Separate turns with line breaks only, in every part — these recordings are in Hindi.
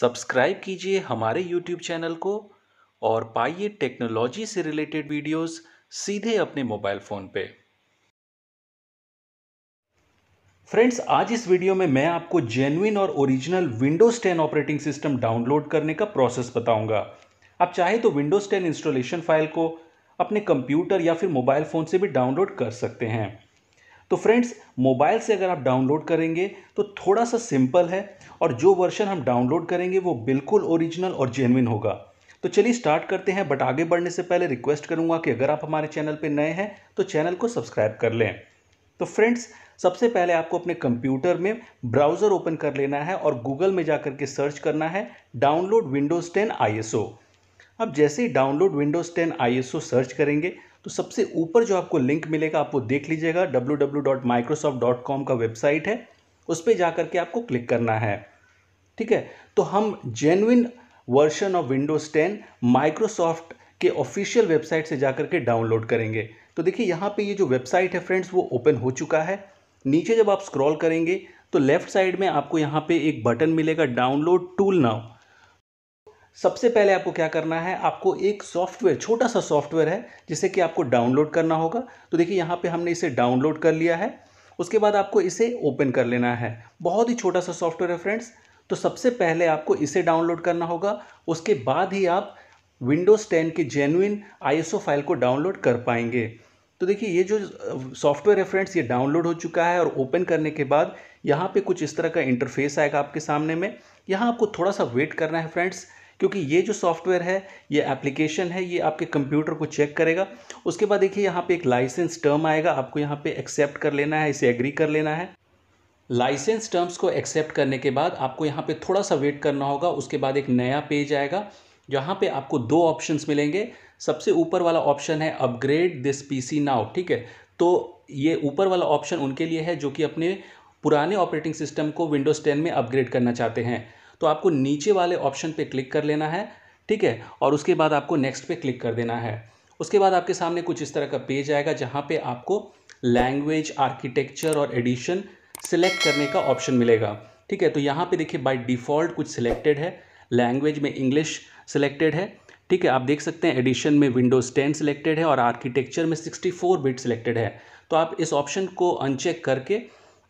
सब्सक्राइब कीजिए हमारे यूट्यूब चैनल को और पाइए टेक्नोलॉजी से रिलेटेड वीडियोस सीधे अपने मोबाइल फ़ोन पे फ्रेंड्स आज इस वीडियो में मैं आपको जेन्युन और original Windows 10 operating system download करने का प्रोसेस बताऊंगा आप चाहे तो विंडोज़ 10 इंस्टॉलेशन फाइल को अपने कंप्यूटर या फिर मोबाइल फ़ोन से भी डाउनलोड कर सकते हैं तो फ्रेंड्स मोबाइल से अगर आप डाउनलोड करेंगे तो थोड़ा सा सिंपल है और जो वर्शन हम डाउनलोड करेंगे वो बिल्कुल ओरिजिनल और जेनविन होगा तो चलिए स्टार्ट करते हैं बट आगे बढ़ने से पहले रिक्वेस्ट करूँगा कि अगर आप हमारे चैनल पर नए हैं तो चैनल को सब्सक्राइब कर लें तो फ्रेंड्स सबसे पहले आपको अपने कंप्यूटर में ब्राउज़र ओपन कर लेना है और गूगल में जा कर के सर्च करना है डाउनलोड विंडोज़ टेन आई आप जैसे ही डाउनलोड विंडोज़ 10 आईएसओ सर्च करेंगे तो सबसे ऊपर जो आपको लिंक मिलेगा आप वो देख लीजिएगा www.microsoft.com का वेबसाइट है उस पर जा करके आपको क्लिक करना है ठीक है तो हम genuine version of Windows 10 Microsoft के ऑफिशियल वेबसाइट से जा करके डाउनलोड करेंगे तो देखिए यहाँ पे ये जो वेबसाइट है फ्रेंड्स वो ओपन हो चुका है नीचे जब आप स्क्रॉल करेंगे तो लेफ्ट साइड में आपको यहाँ पे एक बटन मिलेगा डाउनलोड टूल नाउ सबसे पहले आपको क्या करना है आपको एक सॉफ्टवेयर छोटा सा सॉफ्टवेयर है जिसे कि आपको डाउनलोड करना होगा तो देखिए यहाँ पे हमने इसे डाउनलोड कर लिया है उसके बाद आपको इसे ओपन कर लेना है बहुत ही छोटा सा सॉफ्टवेयर है फ्रेंड्स तो सबसे पहले आपको इसे डाउनलोड करना होगा उसके बाद ही आप विंडोज़ टेन की जेनुइन आई फाइल को डाउनलोड कर पाएंगे तो देखिए ये जो सॉफ्टवेयर है फ्रेंड्स ये डाउनलोड हो चुका है और ओपन करने के बाद यहाँ पे कुछ इस तरह का इंटरफेस आएगा आपके सामने में यहाँ आपको थोड़ा सा वेट करना है फ्रेंड्स क्योंकि ये जो सॉफ्टवेयर है ये एप्लीकेशन है ये आपके कंप्यूटर को चेक करेगा उसके बाद देखिए यहाँ पे एक लाइसेंस टर्म आएगा आपको यहाँ पे एक्सेप्ट कर लेना है इसे एग्री कर लेना है लाइसेंस टर्म्स को एक्सेप्ट करने के बाद आपको यहाँ पर थोड़ा सा वेट करना होगा उसके बाद एक नया पेज आएगा जहाँ पर आपको दो ऑप्शन मिलेंगे सबसे ऊपर वाला ऑप्शन है अपग्रेड दिस पी नाउ ठीक है तो ये ऊपर वाला ऑप्शन उनके लिए है जो कि अपने पुराने ऑपरेटिंग सिस्टम को विंडोज़ 10 में अपग्रेड करना चाहते हैं तो आपको नीचे वाले ऑप्शन पे क्लिक कर लेना है ठीक है और उसके बाद आपको नेक्स्ट पे क्लिक कर देना है उसके बाद आपके सामने कुछ इस तरह का पेज आएगा जहाँ पे आपको लैंग्वेज आर्किटेक्चर और एडिशन सिलेक्ट करने का ऑप्शन मिलेगा ठीक है तो यहाँ पे देखिए बाय डिफ़ॉल्ट कुछ सिलेक्टेड है लैंग्वेज में इंग्लिश सिलेक्टेड है ठीक है आप देख सकते हैं एडिशन में विंडोज़ टेन सिलेक्टेड है और आर्किटेक्चर में फोर बिट सिलेक्टेड है तो आप इस ऑप्शन को अनचेक करके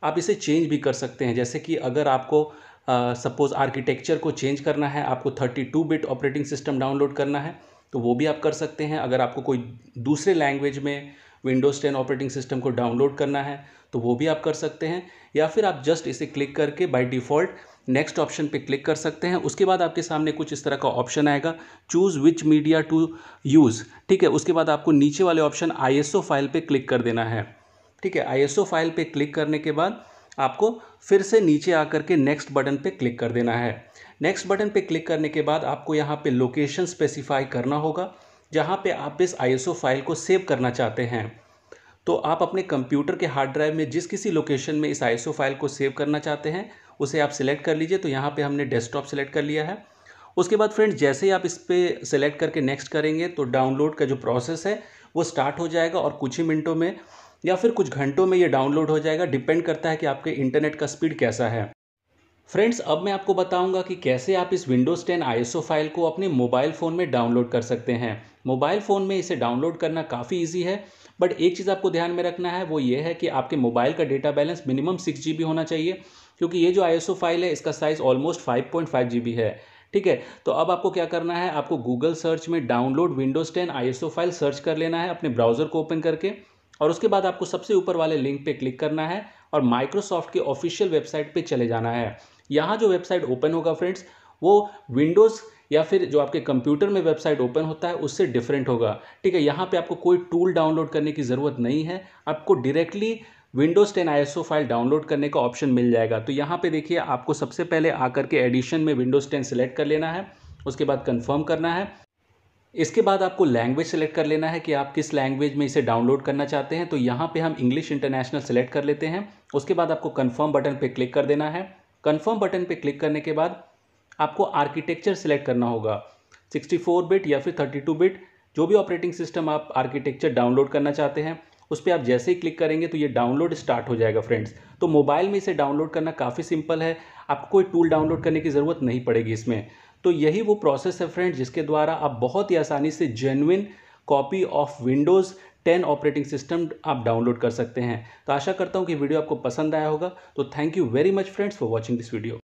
आप इसे चेंज भी कर सकते हैं जैसे कि अगर आपको सपोज़ आर्किटेक्चर को चेंज करना है आपको 32 बिट ऑपरेटिंग सिस्टम डाउनलोड करना है तो वो भी आप कर सकते हैं अगर आपको कोई दूसरे लैंग्वेज में विंडोज़ टेन ऑपरेटिंग सिस्टम को डाउनलोड करना है तो वो भी आप कर सकते हैं या फिर आप जस्ट इसे क्लिक करके बाय डिफ़ॉल्ट नेक्स्ट ऑप्शन पे क्लिक कर सकते हैं उसके बाद आपके सामने कुछ इस तरह का ऑप्शन आएगा choose which media to use ठीक है उसके बाद आपको नीचे वाले ऑप्शन आई फाइल पर क्लिक कर देना है ठीक है आई फाइल पर क्लिक करने के बाद आपको फिर से नीचे आकर के नेक्स्ट बटन पे क्लिक कर देना है नेक्स्ट बटन पे क्लिक करने के बाद आपको यहाँ पे लोकेशन स्पेसिफाई करना होगा जहाँ पे आप इस आईएसओ फाइल को सेव करना चाहते हैं तो आप अपने कंप्यूटर के हार्ड ड्राइव में जिस किसी लोकेशन में इस आई फाइल को सेव करना चाहते हैं उसे आप सिलेक्ट कर लीजिए तो यहाँ पर हमने डेस्कटॉप सेलेक्ट कर लिया है उसके बाद फ्रेंड जैसे ही आप इस पर सेलेक्ट करके नेक्स्ट करेंगे तो डाउनलोड का जो प्रोसेस है वो स्टार्ट हो जाएगा और कुछ ही मिनटों में या फिर कुछ घंटों में ये डाउनलोड हो जाएगा डिपेंड करता है कि आपके इंटरनेट का स्पीड कैसा है फ्रेंड्स अब मैं आपको बताऊंगा कि कैसे आप इस विंडोज़ टेन आई फाइल को अपने मोबाइल फ़ोन में डाउनलोड कर सकते हैं मोबाइल फ़ोन में इसे डाउनलोड करना काफ़ी इजी है बट एक चीज़ आपको ध्यान में रखना है वो ये है कि आपके मोबाइल का data balance minimum six G होना चाहिए क्योंकि ये जो आई फाइल है इसका साइज़ ऑलमोस्ट फाइव पॉइंट है ठीक है तो अब आपको क्या करना है आपको गूगल सर्च में download Windows ten I file search कर लेना है अपने ब्राउज़र को ओपन करके और उसके बाद आपको सबसे ऊपर वाले लिंक पे क्लिक करना है और माइक्रोसॉफ्ट के ऑफिशियल वेबसाइट पे चले जाना है यहाँ जो वेबसाइट ओपन होगा फ्रेंड्स वो विंडोज़ या फिर जो आपके कंप्यूटर में वेबसाइट ओपन होता है उससे डिफरेंट होगा ठीक है यहाँ पे आपको कोई टूल डाउनलोड करने की ज़रूरत नहीं है आपको directly Windows ten I file download करने का ऑप्शन मिल जाएगा तो यहाँ पर देखिए आपको सबसे पहले आकर के एडिशन में विंडोज़ टेन सेलेक्ट कर लेना है उसके बाद कन्फर्म करना है इसके बाद आपको लैंग्वेज सेलेक्ट कर लेना है कि आप किस लैंग्वेज में इसे डाउनलोड करना चाहते हैं तो यहाँ पे हम इंग्लिश इंटरनेशनल सेलेक्ट कर लेते हैं उसके बाद आपको कन्फर्म बटन पे क्लिक कर देना है कन्फर्म बटन पे क्लिक करने के बाद आपको आर्किटेक्चर सेलेक्ट करना होगा 64 बिट या फिर 32 बिट जो भी ऑपरेटिंग सिस्टम आप आर्किटेक्चर डाउनलोड करना चाहते हैं उस पर आप जैसे ही क्लिक करेंगे तो ये डाउनलोड स्टार्ट हो जाएगा फ्रेंड्स तो मोबाइल में इसे डाउनलोड करना काफ़ी सिंपल है आपको कोई टूल डाउनलोड करने की ज़रूरत नहीं पड़ेगी इसमें तो यही वो प्रोसेस है फ्रेंड जिसके द्वारा आप बहुत ही आसानी से genuine copy of Windows 10 operating system आप डाउनलोड कर सकते हैं तो आशा करता हूँ कि वीडियो आपको पसंद आया होगा तो thank you very much friends for watching this video